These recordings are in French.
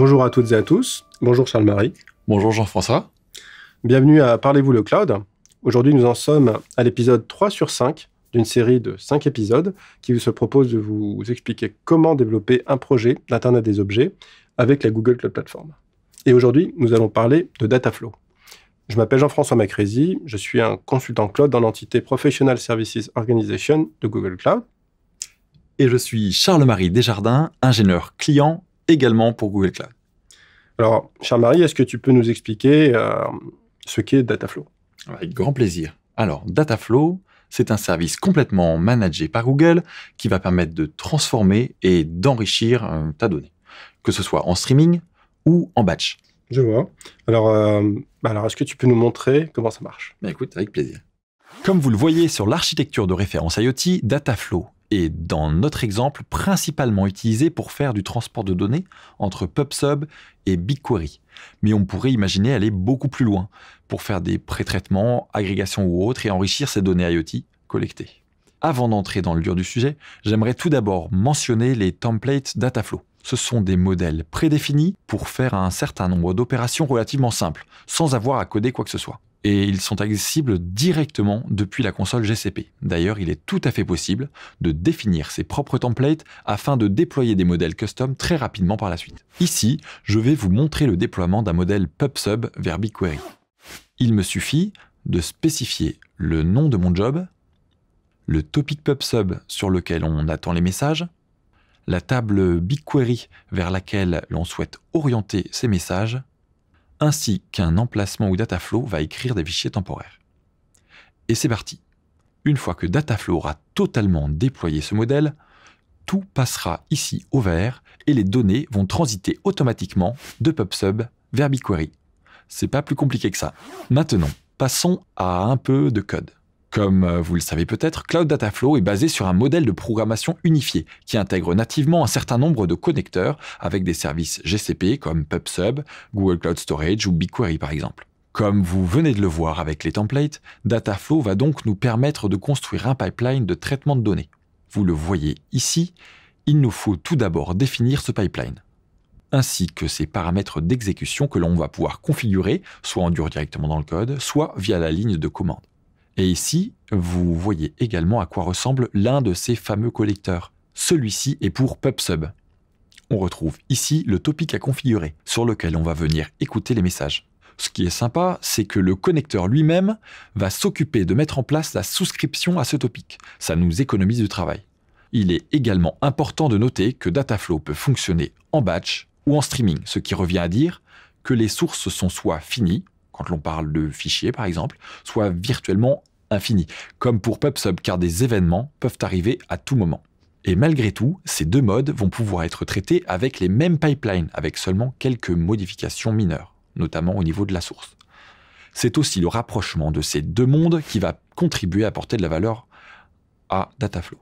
Bonjour à toutes et à tous. Bonjour Charles-Marie. Bonjour Jean-François. Bienvenue à Parlez-vous le cloud. Aujourd'hui, nous en sommes à l'épisode 3 sur 5 d'une série de 5 épisodes qui se propose de vous expliquer comment développer un projet d'Internet des objets avec la Google Cloud Platform. Et aujourd'hui, nous allons parler de Dataflow. Je m'appelle Jean-François Macrézy, je suis un consultant cloud dans l'entité Professional Services Organization de Google Cloud. Et je suis Charles-Marie Desjardins, ingénieur client également pour Google Cloud. Alors, cher Marie, est-ce que tu peux nous expliquer euh, ce qu'est Dataflow Avec grand plaisir. Alors, Dataflow, c'est un service complètement managé par Google qui va permettre de transformer et d'enrichir euh, ta donnée, que ce soit en streaming ou en batch. Je vois. Alors, euh, bah est-ce que tu peux nous montrer comment ça marche bah Écoute, avec plaisir. Comme vous le voyez sur l'architecture de référence IoT, Dataflow et dans notre exemple principalement utilisé pour faire du transport de données entre PubSub et BigQuery. Mais on pourrait imaginer aller beaucoup plus loin pour faire des pré-traitements, agrégations ou autres et enrichir ces données IoT collectées. Avant d'entrer dans le dur du sujet, j'aimerais tout d'abord mentionner les templates Dataflow. Ce sont des modèles prédéfinis pour faire un certain nombre d'opérations relativement simples, sans avoir à coder quoi que ce soit et ils sont accessibles directement depuis la console GCP. D'ailleurs, il est tout à fait possible de définir ses propres templates afin de déployer des modèles custom très rapidement par la suite. Ici, je vais vous montrer le déploiement d'un modèle PubSub vers BigQuery. Il me suffit de spécifier le nom de mon job, le topic PubSub sur lequel on attend les messages, la table BigQuery vers laquelle l'on souhaite orienter ces messages, ainsi qu'un emplacement où Dataflow va écrire des fichiers temporaires. Et c'est parti. Une fois que Dataflow aura totalement déployé ce modèle, tout passera ici au vert et les données vont transiter automatiquement de PubSub vers BigQuery. C'est pas plus compliqué que ça. Maintenant, passons à un peu de code. Comme euh, vous le savez peut-être, Cloud Dataflow est basé sur un modèle de programmation unifié qui intègre nativement un certain nombre de connecteurs avec des services GCP comme PubSub, Google Cloud Storage ou BigQuery par exemple. Comme vous venez de le voir avec les templates, Dataflow va donc nous permettre de construire un pipeline de traitement de données. Vous le voyez ici, il nous faut tout d'abord définir ce pipeline ainsi que ses paramètres d'exécution que l'on va pouvoir configurer, soit en dur directement dans le code, soit via la ligne de commande. Et ici, vous voyez également à quoi ressemble l'un de ces fameux collecteurs. Celui-ci est pour PubSub. On retrouve ici le topic à configurer, sur lequel on va venir écouter les messages. Ce qui est sympa, c'est que le connecteur lui-même va s'occuper de mettre en place la souscription à ce topic. Ça nous économise du travail. Il est également important de noter que Dataflow peut fonctionner en batch ou en streaming, ce qui revient à dire que les sources sont soit finies, quand l'on parle de fichiers par exemple, soit virtuellement infini, comme pour PubSub car des événements peuvent arriver à tout moment. Et malgré tout, ces deux modes vont pouvoir être traités avec les mêmes pipelines, avec seulement quelques modifications mineures, notamment au niveau de la source. C'est aussi le rapprochement de ces deux mondes qui va contribuer à apporter de la valeur à Dataflow.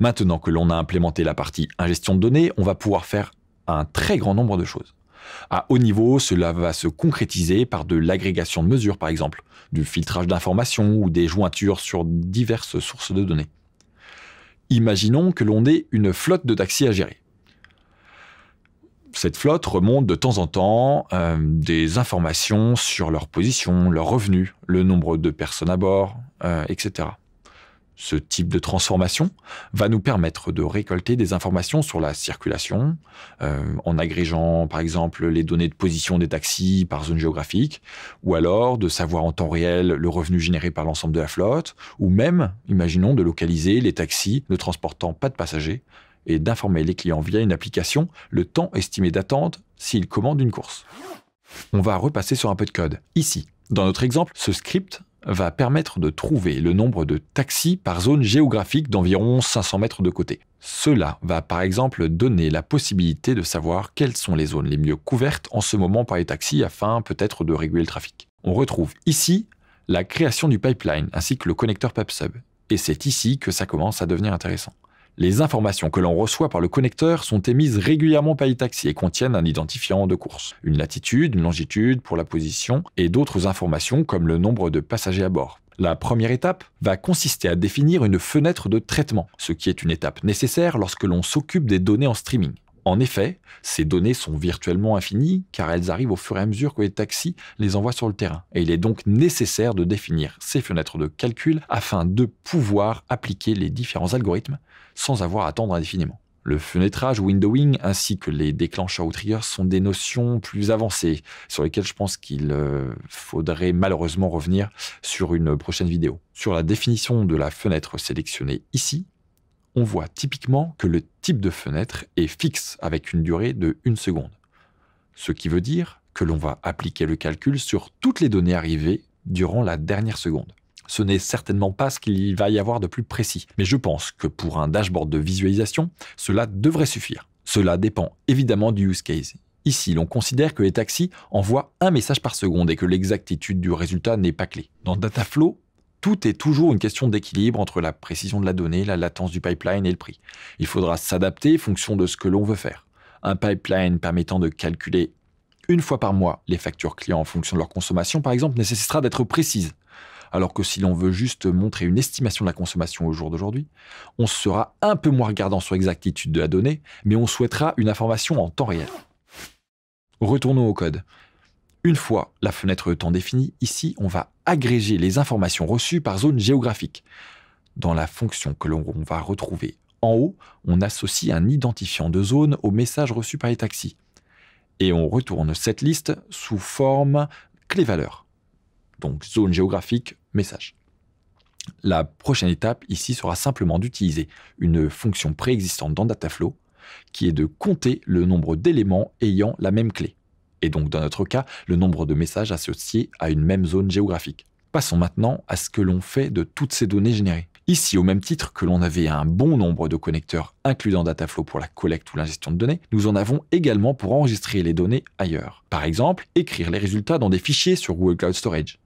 Maintenant que l'on a implémenté la partie ingestion de données, on va pouvoir faire un très grand nombre de choses. À haut niveau, cela va se concrétiser par de l'agrégation de mesures, par exemple, du filtrage d'informations ou des jointures sur diverses sources de données. Imaginons que l'on ait une flotte de taxis à gérer. Cette flotte remonte de temps en temps euh, des informations sur leur position, leur revenu, le nombre de personnes à bord, euh, etc. Ce type de transformation va nous permettre de récolter des informations sur la circulation, euh, en agrégeant par exemple les données de position des taxis par zone géographique, ou alors de savoir en temps réel le revenu généré par l'ensemble de la flotte, ou même, imaginons, de localiser les taxis ne transportant pas de passagers et d'informer les clients via une application le temps estimé d'attente s'ils commandent une course. On va repasser sur un peu de code. Ici, dans notre exemple, ce script va permettre de trouver le nombre de taxis par zone géographique d'environ 500 mètres de côté. Cela va par exemple donner la possibilité de savoir quelles sont les zones les mieux couvertes en ce moment par les taxis afin peut-être de réguler le trafic. On retrouve ici la création du pipeline ainsi que le connecteur PubSub. Et c'est ici que ça commence à devenir intéressant. Les informations que l'on reçoit par le connecteur sont émises régulièrement par e-taxi et contiennent un identifiant de course, une latitude, une longitude pour la position et d'autres informations comme le nombre de passagers à bord. La première étape va consister à définir une fenêtre de traitement, ce qui est une étape nécessaire lorsque l'on s'occupe des données en streaming. En effet, ces données sont virtuellement infinies car elles arrivent au fur et à mesure que les taxis les envoient sur le terrain. Et il est donc nécessaire de définir ces fenêtres de calcul afin de pouvoir appliquer les différents algorithmes sans avoir à attendre indéfiniment. Le fenêtrage windowing ainsi que les déclencheurs ou triggers sont des notions plus avancées sur lesquelles je pense qu'il euh, faudrait malheureusement revenir sur une prochaine vidéo. Sur la définition de la fenêtre sélectionnée ici, on voit typiquement que le type de fenêtre est fixe avec une durée de 1 seconde. Ce qui veut dire que l'on va appliquer le calcul sur toutes les données arrivées durant la dernière seconde. Ce n'est certainement pas ce qu'il va y avoir de plus précis, mais je pense que pour un dashboard de visualisation, cela devrait suffire. Cela dépend évidemment du use case. Ici, l'on considère que les taxis envoient un message par seconde et que l'exactitude du résultat n'est pas clé. Dans Dataflow, tout est toujours une question d'équilibre entre la précision de la donnée, la latence du pipeline et le prix. Il faudra s'adapter en fonction de ce que l'on veut faire. Un pipeline permettant de calculer une fois par mois les factures clients en fonction de leur consommation, par exemple, nécessitera d'être précise. Alors que si l'on veut juste montrer une estimation de la consommation au jour d'aujourd'hui, on sera un peu moins regardant sur l'exactitude de la donnée, mais on souhaitera une information en temps réel. Retournons au code. Une fois la fenêtre de temps définie, ici, on va agréger les informations reçues par zone géographique. Dans la fonction que l'on va retrouver en haut, on associe un identifiant de zone au message reçu par les taxis. Et on retourne cette liste sous forme clé-valeur. Donc zone géographique, message. La prochaine étape ici sera simplement d'utiliser une fonction préexistante dans Dataflow qui est de compter le nombre d'éléments ayant la même clé et donc dans notre cas, le nombre de messages associés à une même zone géographique. Passons maintenant à ce que l'on fait de toutes ces données générées. Ici, au même titre que l'on avait un bon nombre de connecteurs incluant Dataflow pour la collecte ou l'ingestion de données, nous en avons également pour enregistrer les données ailleurs. Par exemple, écrire les résultats dans des fichiers sur Google Cloud Storage,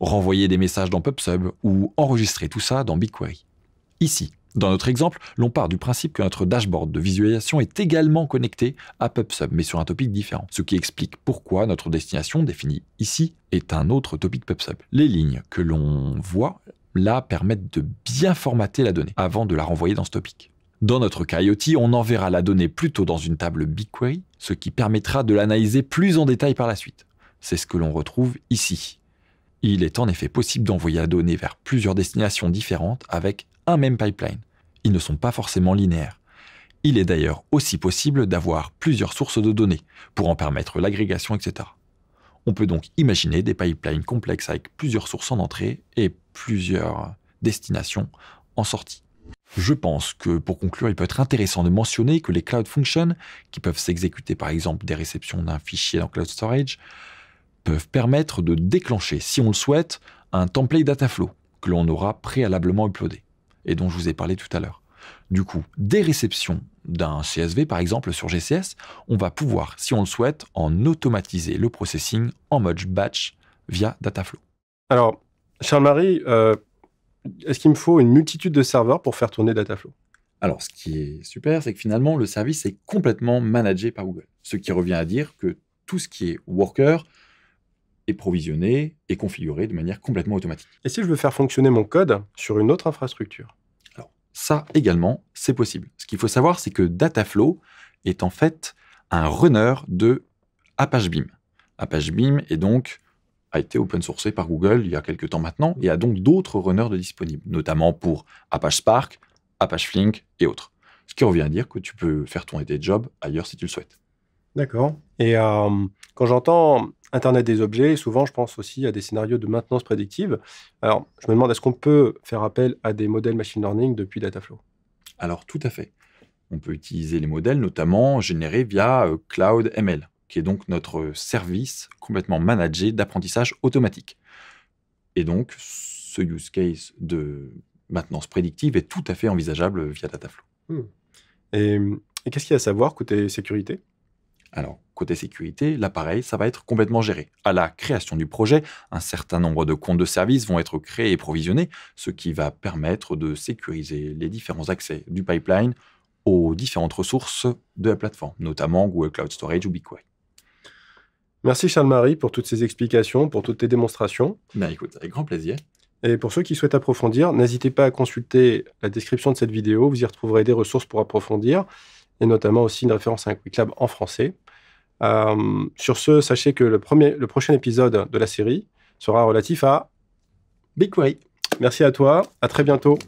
renvoyer des messages dans PubSub ou enregistrer tout ça dans BigQuery. Ici, dans notre exemple, l'on part du principe que notre dashboard de visualisation est également connecté à PubSub, mais sur un topic différent, ce qui explique pourquoi notre destination, définie ici, est un autre topic PubSub. Les lignes que l'on voit là permettent de bien formater la donnée avant de la renvoyer dans ce topic. Dans notre cas IoT, on enverra la donnée plutôt dans une table BigQuery, ce qui permettra de l'analyser plus en détail par la suite. C'est ce que l'on retrouve ici. Il est en effet possible d'envoyer la donnée vers plusieurs destinations différentes avec un même pipeline. Ils ne sont pas forcément linéaires. Il est d'ailleurs aussi possible d'avoir plusieurs sources de données pour en permettre l'agrégation, etc. On peut donc imaginer des pipelines complexes avec plusieurs sources en entrée et plusieurs destinations en sortie. Je pense que pour conclure, il peut être intéressant de mentionner que les cloud functions, qui peuvent s'exécuter par exemple des réceptions d'un fichier dans cloud storage, peuvent permettre de déclencher, si on le souhaite, un template dataflow que l'on aura préalablement uploadé et dont je vous ai parlé tout à l'heure. Du coup, des réceptions d'un CSV, par exemple, sur GCS, on va pouvoir, si on le souhaite, en automatiser le processing en mode batch via Dataflow. Alors, Charles-Marie, euh, est-ce qu'il me faut une multitude de serveurs pour faire tourner Dataflow alors, ce qui est super, c'est que finalement, le service est complètement managé par Google. Ce qui revient à dire que tout ce qui est worker, et provisionné et configuré de manière complètement automatique. Et si je veux faire fonctionner mon code sur une autre infrastructure Alors, ça également, c'est possible. Ce qu'il faut savoir, c'est que Dataflow est en fait un runner de Apache Beam. Apache Beam est donc a été open sourcé par Google il y a quelques temps maintenant et a donc d'autres runners de disponibles, notamment pour Apache Spark, Apache Flink et autres. Ce qui revient à dire que tu peux faire ton tes jobs ailleurs si tu le souhaites. D'accord. Et euh, quand j'entends Internet des objets. souvent, je pense aussi à des scénarios de maintenance prédictive. Alors, je me demande, est-ce qu'on peut faire appel à des modèles machine learning depuis Dataflow Alors, tout à fait. On peut utiliser les modèles, notamment générés via euh, Cloud ML, qui est donc notre service complètement managé d'apprentissage automatique. Et donc, ce use case de maintenance prédictive est tout à fait envisageable via Dataflow. Hmm. Et, et qu'est-ce qu'il y a à savoir côté sécurité alors, côté sécurité, l'appareil, ça va être complètement géré. À la création du projet, un certain nombre de comptes de services vont être créés et provisionnés, ce qui va permettre de sécuriser les différents accès du pipeline aux différentes ressources de la plateforme, notamment Google Cloud Storage ou BigQuery. Merci Charles-Marie pour toutes ces explications, pour toutes tes démonstrations. Ben écoute, avec grand plaisir. Et pour ceux qui souhaitent approfondir, n'hésitez pas à consulter la description de cette vidéo, vous y retrouverez des ressources pour approfondir, et notamment aussi une référence à un Quick en français. Euh, sur ce, sachez que le, premier, le prochain épisode de la série sera relatif à BigQuery. Merci à toi, à très bientôt.